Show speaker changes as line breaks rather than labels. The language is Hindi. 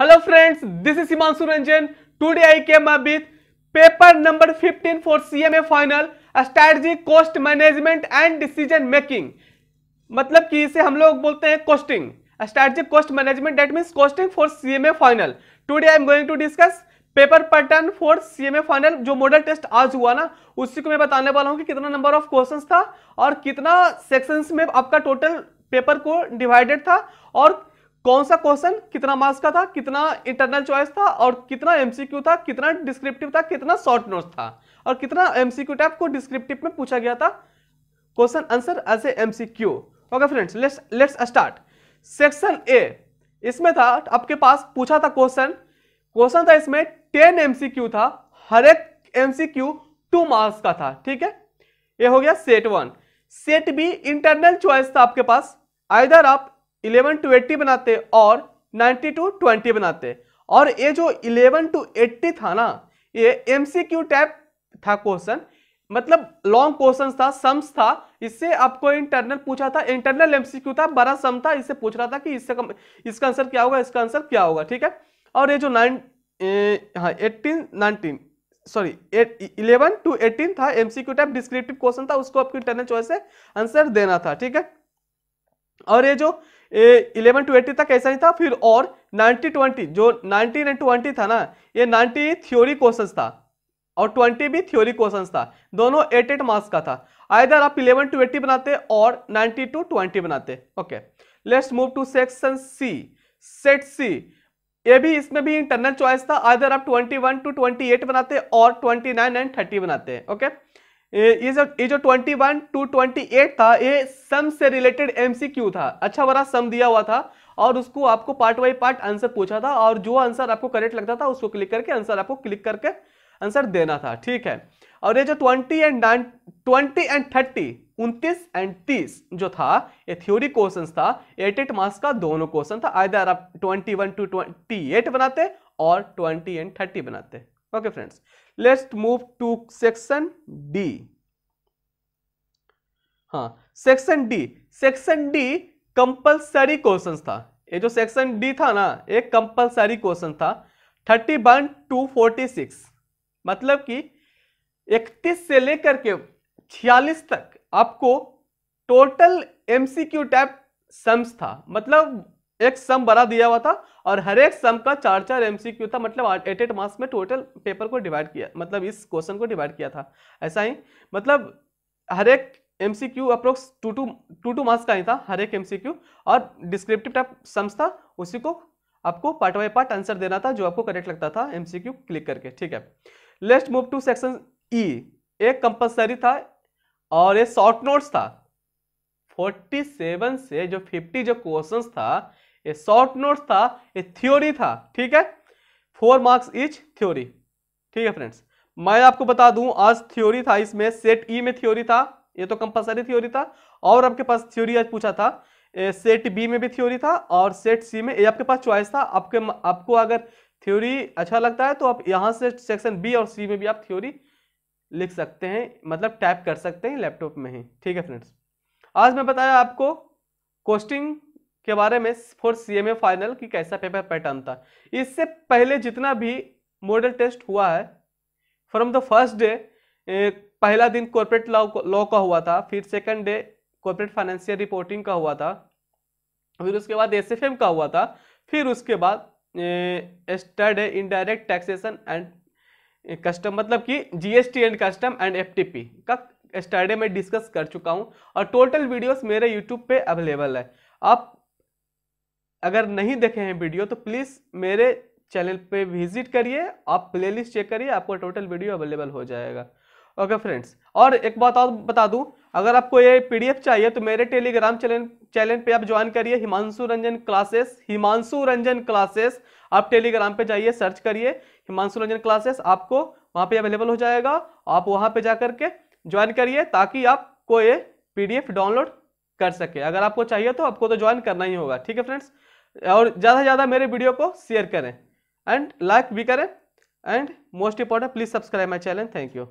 Hello friends this is Himanshu Ranjan today I came up paper number 15 for CMA final strategy cost management and decision making मतलब कि इसे हम लोग बोलते हैं costing strategy cost management that means costing for CMA final today I am going to discuss paper pattern for CMA final जो मॉडल टेस्ट आज हुआ ना उसी को मैं बताने वाला हूँ कि कितना नंबर ऑफ क्वेश्चन था और कितना सेक्शंस में आपका टोटल पेपर को डिवाइडेड था और कौन सा क्वेश्चन कितना मार्क्स का था कितना इंटरनल चॉइस था और कितना एमसीक्यू था कितना डिस्क्रिप्टिव था कितना शॉर्ट नोट था और कितना एमसीक्यू टाइप को डिस्क्रिप्टिव में पूछा गया था question answer as a MCQ okay friends let's let's start section A इसमें था आपके पास पूछा था क्वेश्चन क्वेश्चन था इसमें टेन एमसीक्यू था हर एक एमसीक्यू टू मार्क्स का था ठीक है ये हो गया set one set B internal choice था आपके पास आइधर आप इलेवन टू एट्टी बनाते और नाइन्टी टू ट्वेंटी बनाते और ये जो इलेवन टू एट्टी था ना ये एम सी क्यू टाइप था क्वेश्चन मतलब लॉन्ग क्वेश्चन था सम्स था इससे आपको इंटरनल पूछा था इंटरनल एमसीक्यू था बड़ा सम था इससे पूछ रहा था कि इससे कम इसका आंसर क्या होगा इसका आंसर क्या होगा ठीक है और ये जो नाइन हाँ eighteen nineteen sorry eleven to eighteen था एमसीक्यू टाइप डिस्क्रिप्टिव क्वेश्चन था उसको आपको इंटरनल चॉइस से आंसर देना था ठीक है और ये जो इलेवन टू ट्वेंटी तक ऐसा ही था फिर और नाइनटी ट्वेंटी जो नाइनटीन एंड ट्वेंटी था ना ये नाइनटी थ्योरी क्वेश्चन था और ट्वेंटी भी थ्योरी क्वेश्चन था दोनों एट एट मार्क्स का था आइधर आप इलेवन टू ट्वेंटी बनाते और नाइनटी टू ट्वेंटी बनाते okay let's move to section C set C ये भी इसमें भी इंटरनल चॉइस था आइधर आप twenty one to twenty eight बनाते और ट्वेंटी नाइन एंड थर्टी बनाते ओके okay? ये जो ये जो 21 टू 28 था ये सम से रिलेटेड एमसीक्यू था अच्छा बड़ा सम दिया हुआ था और उसको आपको पार्ट बाई पार्ट आंसर पूछा था और जो आंसर आपको करेक्ट लगता था उसको क्लिक करके आंसर आपको क्लिक करके आंसर देना था ठीक है और ये जो twenty and twenty and thirty उनतीस एंड तीस जो था ये थ्योरी क्वेश्चन था एट एट मार्क्स का दोनों क्वेश्चन था आइधर आप twenty one to twenty eight बनाते और ट्वेंटी एंड थर्टी बनाते okay friends let's move to section D हाँ section D section D compulsory question था ये जो सेक्शन डी था ना एक कंपलसरी क्वेश्चन था thirty one to forty six मतलब कि इकतीस से लेकर के छियालीस तक आपको टोटल एमसीक्यू टाइप सम्स था मतलब एक सम बड़ा दिया हुआ था और हर एक सम का चार चार एमसीक्यू था मतलब एट एट मार्क्स में टोटल पेपर को डिवाइड किया मतलब इस क्वेश्चन को डिवाइड किया था ऐसा ही मतलब हर एक MCQ approx two two two two marks का ही था हर एक एमसीक्यू और डिस्क्रिप्टिव टाइप सम्स था उसी को आपको पार्ट बाई पार्ट आंसर देना था जो आपको करेक्ट लगता था एमसीक्यू क्लिक करके ठीक है लेस्ट मूव टू सेक्शन ई एक कंपल्सरी था और ये शॉर्ट नोट्स था 47 से जो 50 जो क्वेश्चंस था ये शॉर्ट नोट्स था ये थ्योरी था ठीक है फोर मार्क्स इच थ्योरी ठीक है फ्रेंड्स मैं आपको बता दूं आज थ्योरी था इसमें सेट ई e में थ्योरी था ये तो कंपलसरी थ्योरी था और आपके पास थ्योरी आज पूछा था ए, सेट बी में भी थ्योरी था और सेट सी में ये आपके पास चॉइस था आपके आपको अगर थ्योरी अच्छा लगता है तो आप यहाँ से सेक्शन बी और सी में भी आप थ्योरी लिख सकते हैं मतलब टाइप कर सकते हैं लैपटॉप में ही ठीक है फ्रेंड्स आज मैं बताया आपको कोस्टिंग के बारे में फॉर सीएमए फाइनल की कैसा पेपर पैटर्न था इससे पहले जितना भी मॉडल टेस्ट हुआ है फ्रॉम द फर्स्ट डे पहला दिन कॉर्पोरेट लॉ का हुआ था फिर second day corporate financial reporting का हुआ था फिर उसके बाद एस का हुआ था फिर उसके बाद स्टड इनडायरेक्ट टैक्सेशन एंड कस्टम मतलब कि GST and custom and FTP का स्टडे में डिस्कस कर चुका हूँ और टोटल वीडियोस मेरे यूट्यूब पे अवेलेबल है आप अगर नहीं देखे हैं वीडियो तो प्लीज़ मेरे चैनल पे विजिट करिए आप प्लेलिस्ट चेक करिए आपको टोटल वीडियो अवेलेबल हो जाएगा ओके फ्रेंड्स और एक बात और बता दूं अगर आपको ये पीडीएफ चाहिए तो मेरे टेलीग्राम चैनल चैनल पे आप ज्वाइन करिए हिमांशु रंजन क्लासेस हिमांशु रंजन क्लासेस आप टेलीग्राम पे जाइए सर्च करिए हिमांशु रंजन क्लासेस आपको वहाँ पे अवेलेबल हो जाएगा आप वहाँ पे जा करके ज्वाइन करिए ताकि आपको ये पी डाउनलोड कर सके अगर आपको चाहिए तो आपको तो ज्वाइन करना ही होगा ठीक है फ्रेंड्स और ज़्यादा से ज़्यादा मेरे वीडियो को शेयर करें एंड लाइक भी करें and most important please subscribe my channel thank you